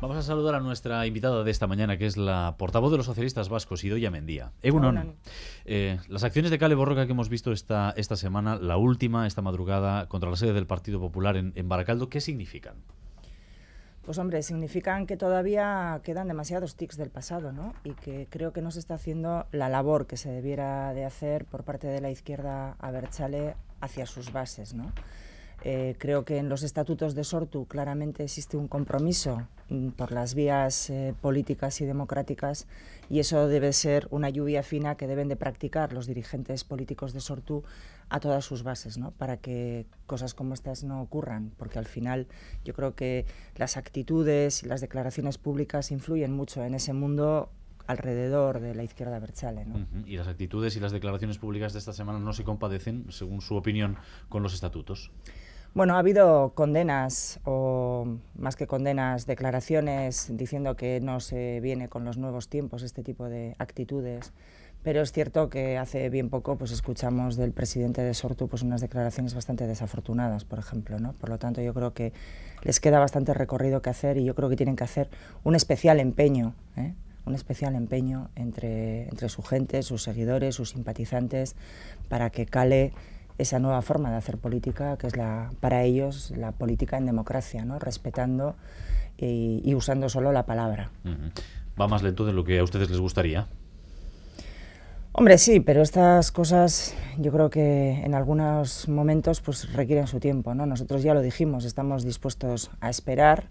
Vamos a saludar a nuestra invitada de esta mañana, que es la portavoz de los socialistas vascos, Idoia Mendía. Egunon, eh, las acciones de Cale Borroca que hemos visto esta, esta semana, la última, esta madrugada, contra la sede del Partido Popular en, en Baracaldo, ¿qué significan? Pues hombre, significan que todavía quedan demasiados tics del pasado, ¿no? Y que creo que no se está haciendo la labor que se debiera de hacer por parte de la izquierda a Berchale hacia sus bases, ¿no? Eh, creo que en los estatutos de Sortu claramente existe un compromiso mm, por las vías eh, políticas y democráticas y eso debe ser una lluvia fina que deben de practicar los dirigentes políticos de Sortu a todas sus bases, para que cosas como estas no ocurran, porque al final yo creo que las actitudes y las declaraciones públicas influyen mucho en ese mundo alrededor de la izquierda Berchale. ¿Y las actitudes y las declaraciones públicas de esta semana no se compadecen, según su opinión, con los estatutos? Bueno, ha habido condenas o más que condenas, declaraciones diciendo que no se viene con los nuevos tiempos este tipo de actitudes. Pero es cierto que hace bien poco pues, escuchamos del presidente de Sortu pues, unas declaraciones bastante desafortunadas, por ejemplo. ¿no? Por lo tanto, yo creo que les queda bastante recorrido que hacer y yo creo que tienen que hacer un especial empeño, ¿eh? un especial empeño entre, entre su gente, sus seguidores, sus simpatizantes, para que cale esa nueva forma de hacer política, que es la, para ellos la política en democracia, ¿no? respetando eh, y, usando solo la palabra. ¿Va más lento de lo que a ustedes les gustaría? Hombre, sí, pero estas cosas yo creo que en algunos momentos pues requieren su tiempo, ¿no? Nosotros ya lo dijimos, estamos dispuestos a esperar,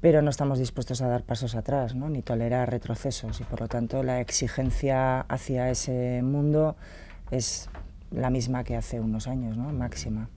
pero no estamos dispuestos a dar pasos atrás, Ni tolerar retrocesos y por lo tanto la exigencia hacia ese mundo es la misma que hace unos años, ¿no? máxima.